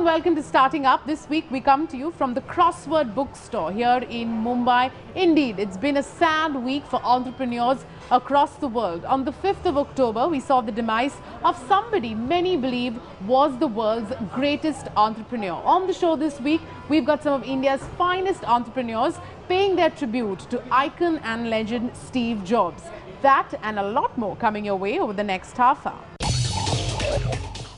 and welcome to Starting Up. This week we come to you from the Crossword Bookstore here in Mumbai. Indeed, it's been a sad week for entrepreneurs across the world. On the 5th of October, we saw the demise of somebody many believe was the world's greatest entrepreneur. On the show this week, we've got some of India's finest entrepreneurs paying their tribute to icon and legend Steve Jobs. That and a lot more coming your way over the next half hour.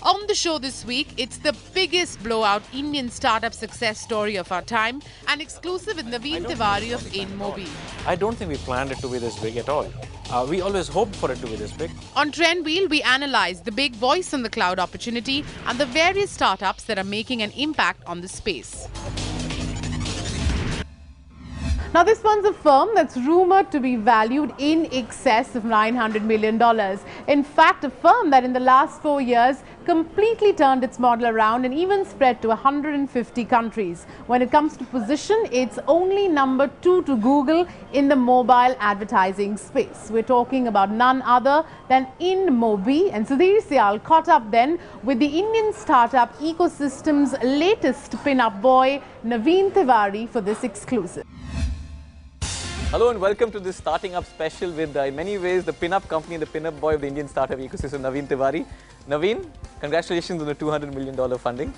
On the show this week, it's the biggest blowout Indian startup success story of our time, an exclusive with Naveen Tiwari of InMobi. I don't think we planned it to be this big at all. Uh, we always hoped for it to be this big. On Trend Wheel, we analyze the big voice in the cloud opportunity and the various startups that are making an impact on the space. Now, this one's a firm that's rumored to be valued in excess of $900 million. In fact, a firm that in the last four years completely turned its model around and even spread to 150 countries. When it comes to position, it's only number two to Google in the mobile advertising space. We're talking about none other than InMobi. And Sudhir Sial caught up then with the Indian startup ecosystem's latest pin-up boy, Naveen Tiwari, for this exclusive. Hello and welcome to this starting up special with, uh, in many ways, the pin-up company, the pin-up boy of the Indian startup ecosystem, Naveen Tiwari. Naveen, congratulations on the $200 million funding.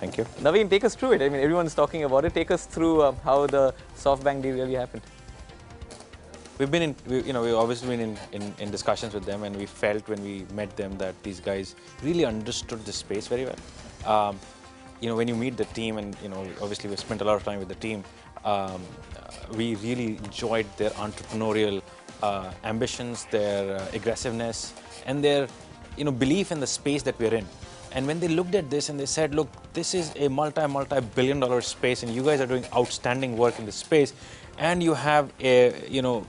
Thank you. Naveen, take us through it. I mean, everyone's talking about it. Take us through uh, how the SoftBank deal really happened. We've been in, we, you know, we've obviously been in, in, in discussions with them and we felt when we met them that these guys really understood the space very well. Um, you know, when you meet the team and, you know, obviously we've spent a lot of time with the team, um, uh, we really enjoyed their entrepreneurial uh, ambitions, their uh, aggressiveness, and their you know, belief in the space that we're in. And when they looked at this and they said, look, this is a multi, multi billion dollar space and you guys are doing outstanding work in this space and you have a, you know,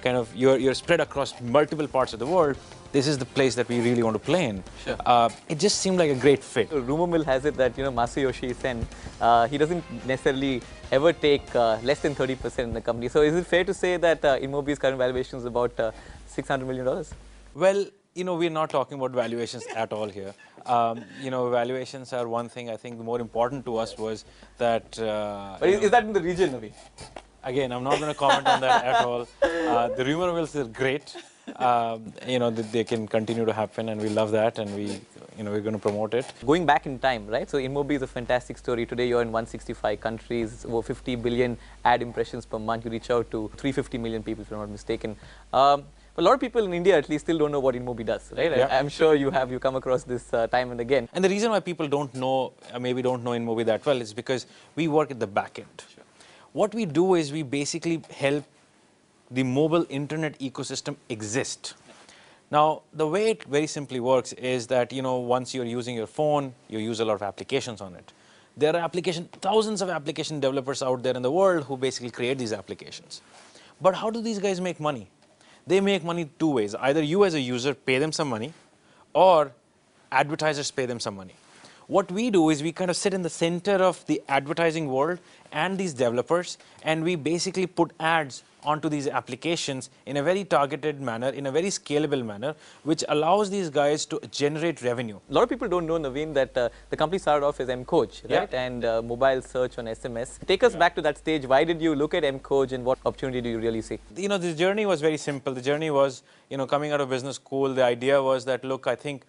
kind of, you're, you're spread across multiple parts of the world, this is the place that we really want to play in. Sure. Uh, it just seemed like a great fit. Rumor mill has it that, you know, Masayoshi Sen, uh, he doesn't necessarily ever take uh, less than 30% in the company. So is it fair to say that uh, current valuation is about uh, $600 million? Well, you know, we're not talking about valuations at all here. Um, you know, valuations are one thing. I think the more important to us was that... Uh, but is, know, is, that in the region, Navi? Again, I'm not going to comment on that at all. Uh, the rumor mills are great um, you know, they can continue to happen and we love that and we, you know, we're going to promote it. Going back in time, right? So InMobi is a fantastic story. Today you're in 165 countries, over 50 billion ad impressions per month. You reach out to 350 million people, if I'm not mistaken. Um, a lot of people in India at least still don't know what InMobi does, right? Yeah. I, am sure you have, you come across this uh, time and again. And the reason why people don't know, uh, maybe don't know InMobi that well is because we work at the back end. Sure. What we do is we basically help the mobile internet ecosystem exist. Now, the way it very simply works is that, you know, once you're using your phone, you use a lot of applications on it. There are application, thousands of application developers out there in the world who basically create these applications. But how do these guys make money? They make money two ways. Either you as a user pay them some money or advertisers pay them some money. What we do is we kind of sit in the center of the advertising world and these developers and we basically put ads onto these applications in a very targeted manner, in a very scalable manner, which allows these guys to generate revenue. A lot of people don't know, Naveen, that uh, the company started off as mCoach, right? Yeah. And uh, mobile search on SMS. Take us yeah. back to that stage. Why did you look at mCoach and what opportunity do you really see? You know, the journey was very simple. The journey was, you know, coming out of business school, the idea was that, look, I think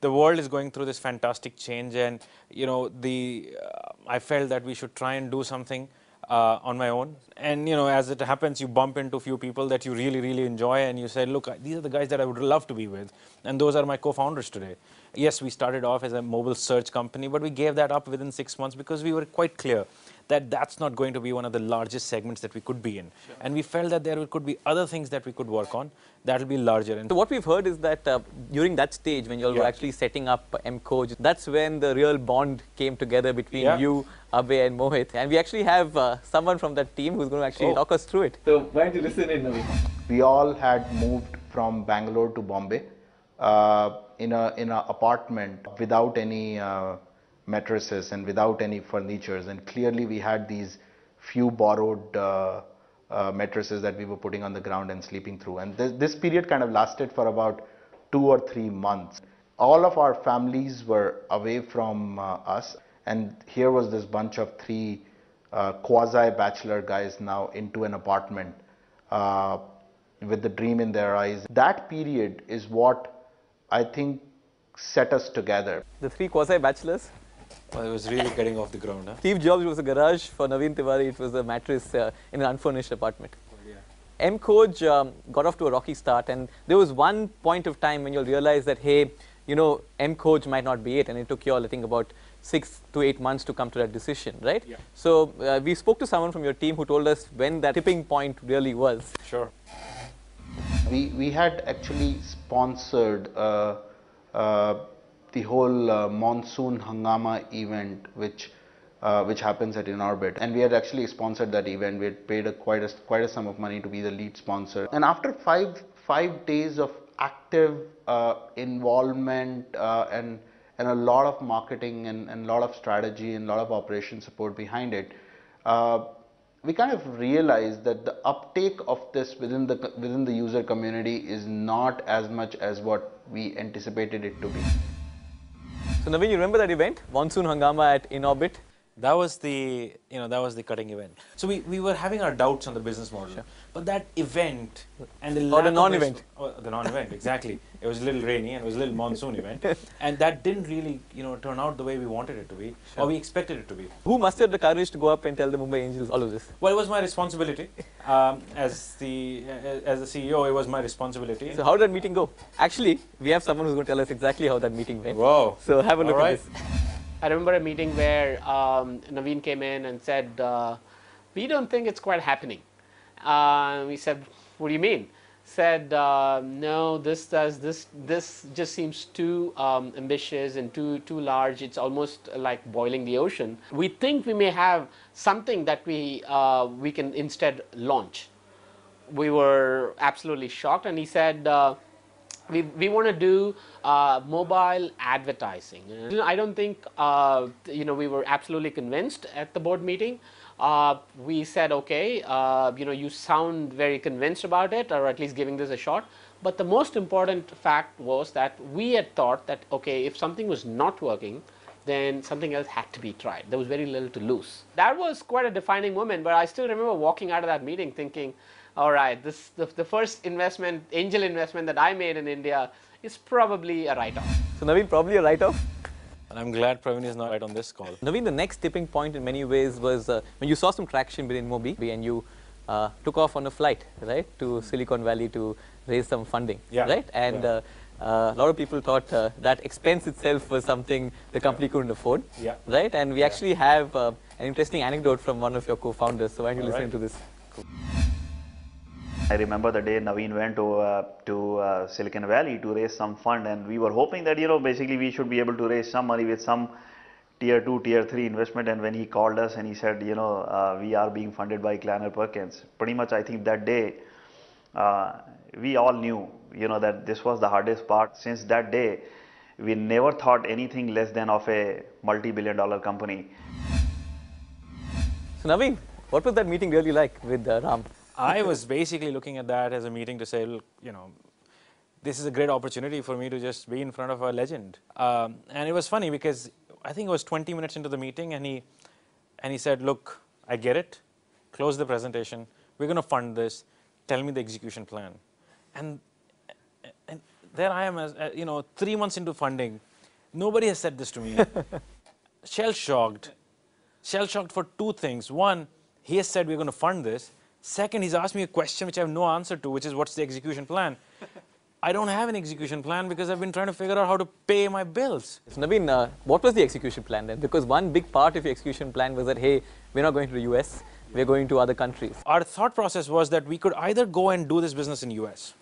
the world is going through this fantastic change and you know the uh, i felt that we should try and do something uh, on my own. And you know, as it happens, you bump into a few people that you really, really enjoy, and you say, "Look, these are the guys that I would love to be with," and those are my co-founders today. Yes, we started off as a mobile search company, but we gave that up within six months because we were quite clear that that's not going to be one of the largest segments that we could be in. Sure. And we felt that there could be other things that we could work on that will be larger. And so what we've heard is that uh, during that stage when you all yeah. were actually setting up MCode, that's when the real bond came together between yeah. you, Abhay and Mohit. And we actually have uh, someone from that team who's going to actually oh. talk us through it. So why don't you listen in, Naveen? We all had moved from Bangalore to Bombay uh, in, a, in an apartment without any uh, mattresses and without any furnitures and clearly we had these few borrowed uh, uh, mattresses that we were putting on the ground and sleeping through and this, this period kind of lasted for about two or three months all of our families were away from uh, us and here was this bunch of three uh, quasi bachelor guys now into an apartment uh, with the dream in their eyes that period is what i think set us together the three quasi bachelors well, it was really getting off the ground. Huh? Steve Jobs was a garage. For Naveen Tiwari, it was a mattress uh, in an unfurnished apartment. Yeah. M. Coach um, got off to a rocky start, and there was one point of time when you'll realize that, hey, you know, M. Coach might not be it, and it took you all, I think, about six to eight months to come to that decision, right? Yeah. So uh, we spoke to someone from your team who told us when that tipping point really was. Sure. We, we had actually sponsored uh, uh the whole uh, monsoon hangama event which uh, which happens at orbit, and we had actually sponsored that event we had paid a quite a quite a sum of money to be the lead sponsor and after 5 5 days of active uh, involvement uh, and and a lot of marketing and a lot of strategy and a lot of operation support behind it uh, we kind of realized that the uptake of this within the within the user community is not as much as what we anticipated it to be. So, Naveen, you remember that event, Monsoon Hangama at InOrbit that was the you know that was the cutting event so we, we were having our doubts on the business model sure. but that event and the or the non-event oh, the non-event exactly it was a little rainy and it was a little monsoon event and that didn't really you know turn out the way we wanted it to be sure. or we expected it to be who mustered the courage to go up and tell the mumbai angels all of this well it was my responsibility um, as the uh, as the ceo it was my responsibility so how did that meeting go actually we have someone who's going to tell us exactly how that meeting went wow so have a look at this I remember a meeting where um, Naveen came in and said, uh, "We don't think it's quite happening." Uh, we said, "What do you mean?" Said, uh, "No, this does this this just seems too um, ambitious and too too large. It's almost like boiling the ocean. We think we may have something that we uh, we can instead launch." We were absolutely shocked, and he said. Uh, we, we want to do uh, mobile advertising. I don't think, uh, you know, we were absolutely convinced at the board meeting. Uh, we said, okay, uh, you know, you sound very convinced about it or at least giving this a shot. But the most important fact was that we had thought that, okay, if something was not working, then something else had to be tried. There was very little to lose. That was quite a defining moment, but I still remember walking out of that meeting thinking, all right, this the, the first investment, angel investment that I made in India is probably a write-off. So Naveen, probably a write-off? And I'm glad Praveen is not right on this call. Naveen, the next tipping point in many ways was uh, when you saw some traction within Mobi and you uh, took off on a flight, right, to Silicon Valley to raise some funding, yeah. right? And yeah. Uh, uh a lot of people thought uh, that expense itself was something the company couldn't afford, yeah. right? And we yeah. actually have uh, an interesting anecdote from one of your co-founders. So why don't you listen right. to this? Cool. I remember the day Naveen went over uh, to uh, Silicon Valley to raise some fund and we were hoping that, you know, basically we should be able to raise some money with some tier 2, tier 3 investment and when he called us and he said, you know, uh, we are being funded by Kleiner Perkins, pretty much I think that day uh, we all knew, you know, that this was the hardest part. Since that day, we never thought anything less than of a multi-billion dollar company. So Naveen, what was that meeting really like with uh, Ram? I was basically looking at that as a meeting to say, look, you know, this is a great opportunity for me to just be in front of a legend. Um, and it was funny because I think it was 20 minutes into the meeting and he, and he said, look, I get it, close the presentation, we're going to fund this, tell me the execution plan. And, and there I am, as, uh, you know, three months into funding, nobody has said this to me. Shell shocked. Shell shocked for two things. One, he has said we're going to fund this. Second, he's asked me a question which I have no answer to, which is what's the execution plan? I don't have an execution plan because I've been trying to figure out how to pay my bills. So, Naveen, uh, what was the execution plan then? Because one big part of your execution plan was that, hey, we're not going to the US, we're going to other countries. Our thought process was that we could either go and do this business in US,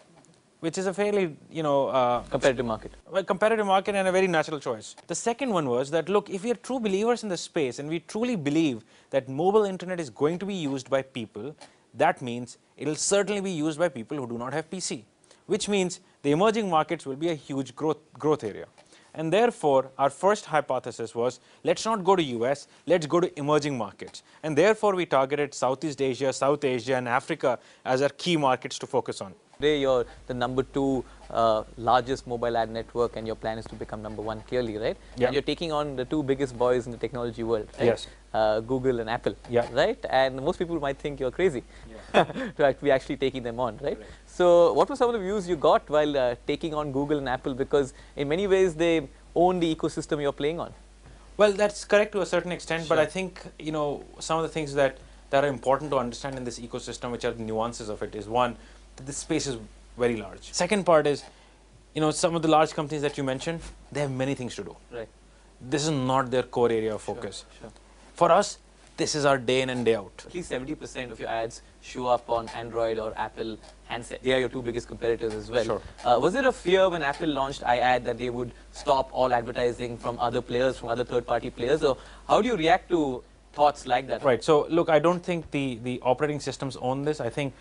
which is a fairly, you know... Uh, competitive market. A competitive market and a very natural choice. The second one was that, look, if we are true believers in the space and we truly believe that mobile internet is going to be used by people that means it will certainly be used by people who do not have PC, which means the emerging markets will be a huge growth, growth area. And therefore, our first hypothesis was, let's not go to US, let's go to emerging markets. And therefore, we targeted Southeast Asia, South Asia and Africa as our key markets to focus on. Today you're the number two uh, largest mobile ad network and your plan is to become number one clearly, right? Yeah. And you're taking on the two biggest boys in the technology world, right? Yes. Uh, Google and Apple, yeah. right? And most people might think you're crazy yeah. to be actually taking them on, right? right? So what were some of the views you got while uh, taking on Google and Apple because in many ways they own the ecosystem you're playing on? Well, that's correct to a certain extent, sure. but I think, you know, some of the things that that are important to understand in this ecosystem, which are the nuances of it, is one, the space is very large. Second part is, you know, some of the large companies that you mentioned, they have many things to do. Right. This is not their core area of focus. Sure, sure. For us, this is our day in and day out. At least 70% of your ads show up on Android or Apple handset. They are your two biggest competitors as well. Sure. Uh, was there a fear when Apple launched iAd that they would stop all advertising from other players, from other third-party players? So, how do you react to thoughts like that? Right. So, look, I don't think the, the operating systems own this. I think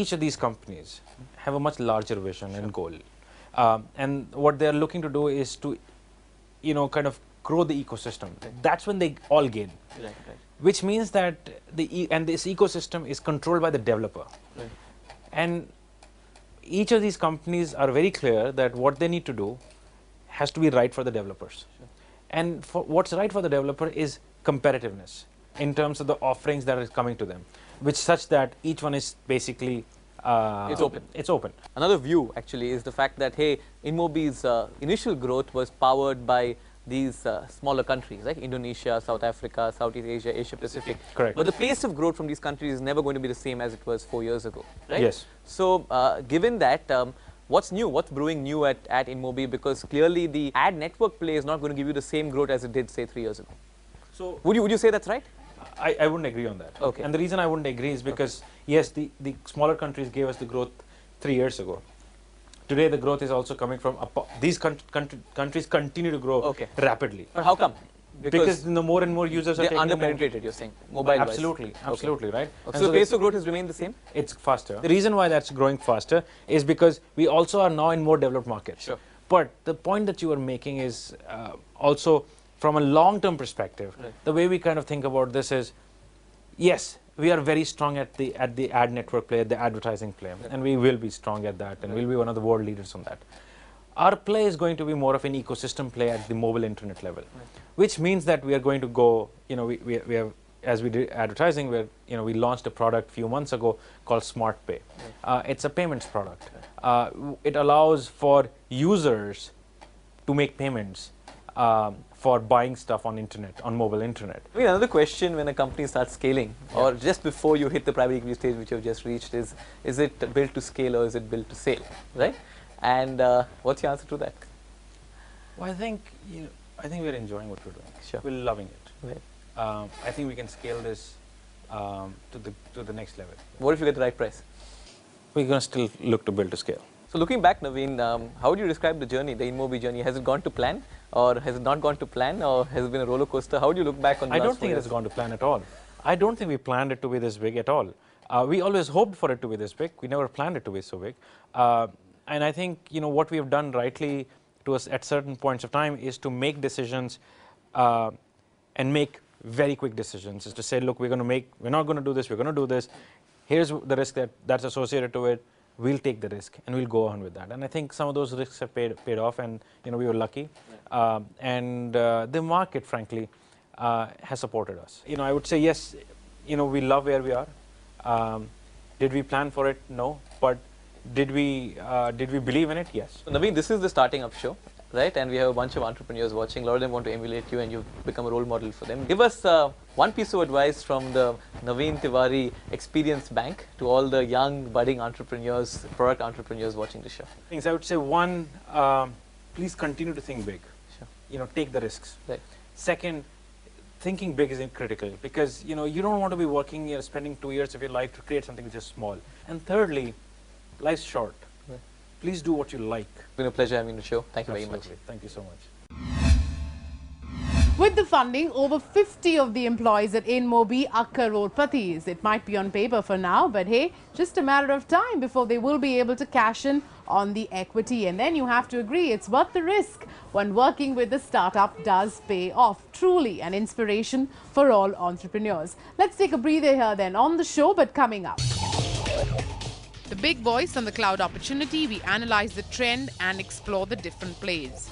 each of these companies have a much larger vision sure. and goal. Um, and what they're looking to do is to, you know, kind of grow the ecosystem. Right. That's when they all gain. Right, right. Which means that the e and this ecosystem is controlled by the developer. Right. And each of these companies are very clear that what they need to do has to be right for the developers. Sure. And for what's right for the developer is competitiveness in terms of the offerings that is coming to them which such that each one is basically uh, it's open. It's open. Another view actually is the fact that hey, Inmobi's uh, initial growth was powered by these uh, smaller countries like Indonesia, South Africa, Southeast Asia, Asia Pacific. Correct. But the pace of growth from these countries is never going to be the same as it was four years ago, right? Yes. So uh, given that. Um, what's new? What's brewing new at, at InMobi? Because clearly the ad network play is not going to give you the same growth as it did, say, three years ago. So would you, would you say that's right? I, I wouldn't agree on that. Okay. And the reason I wouldn't agree is because, okay. yes, the, the smaller countries gave us the growth three years ago. Today, the growth is also coming from, these con countries continue to grow okay. rapidly. But how come? Because, because the more and more users are underpenetrated. You're saying mobile. Absolutely, absolutely, okay. right. Okay. So, so, the pace of growth has remained the same. It's faster. The reason why that's growing faster is because we also are now in more developed markets. Sure. But the point that you are making is uh, also from a long-term perspective, right. the way we kind of think about this is, yes, we are very strong at the at the ad network play, at the advertising play, and we will be strong at that, and right. we'll be one of the world leaders on that. Our play is going to be more of an ecosystem play at the mobile internet level, which means that we are going to go, you know, we, we, we have, as we did advertising, where you know we launched a product a few months ago called SmartPay. Uh, it's a payments product. Uh, it allows for users to make payments um, for buying stuff on internet, on mobile internet. I mean, another question when a company starts scaling, yeah. or just before you hit the private equity stage which you've just reached is, is it built to scale or is it built to sale, right? And uh, what's your answer to that? Well, I think, you know, I think we're enjoying what we're doing. Sure. We're loving it. Right. Um, I think we can scale this um, to, the, to the next level. What if you get the right price? We're going to still look to build to scale. So looking back, Naveen, um, how would you describe the journey, the InMobi journey? Has it gone to plan? or has it not gone to plan or has it been a roller coaster? How do you look back on the I don't think it has gone to plan at all. I don't think we planned it to be this big at all. Uh, we always hoped for it to be this big. We never planned it to be so big. Uh, and I think, you know, what we have done rightly to us at certain points of time is to make decisions uh, and make very quick decisions is to say, look, we're going to make, we're not going to do this, we're going to do this. Here's the risk that that's associated to it we will take the risk and we will go on with that. And I think some of those risks have paid, paid off and you know, we were lucky um, and uh, the market frankly uh, has supported us. You know, I would say yes, you know, we love where we are. Um, did we plan for it? No. But did we, uh, did we believe in it? Yes. Naveen, this is the starting up show right? And we have a bunch of entrepreneurs watching. A lot of them want to emulate you, and you've become a role model for them. Give us uh, one piece of advice from the Naveen Tiwari Experience Bank to all the young, budding entrepreneurs, product entrepreneurs watching the show. Things I would say: one, um, please continue to think big. Sure. You know, take the risks. Right. Second, thinking big is critical because you know you don't want to be working, you know, spending two years of your life to create something which is small. And thirdly, life's short. Please do what you like. It's been a pleasure having the show. Thank you Absolutely. very much. Thank you so much. With the funding, over 50 of the employees at Inmobi are crorepattis. It might be on paper for now, but hey, just a matter of time before they will be able to cash in on the equity. And then you have to agree, it's worth the risk when working with a startup does pay off. Truly an inspiration for all entrepreneurs. Let's take a breather here then on the show, but coming up. The Big Voice on the Cloud Opportunity, we analyze the trend and explore the different plays.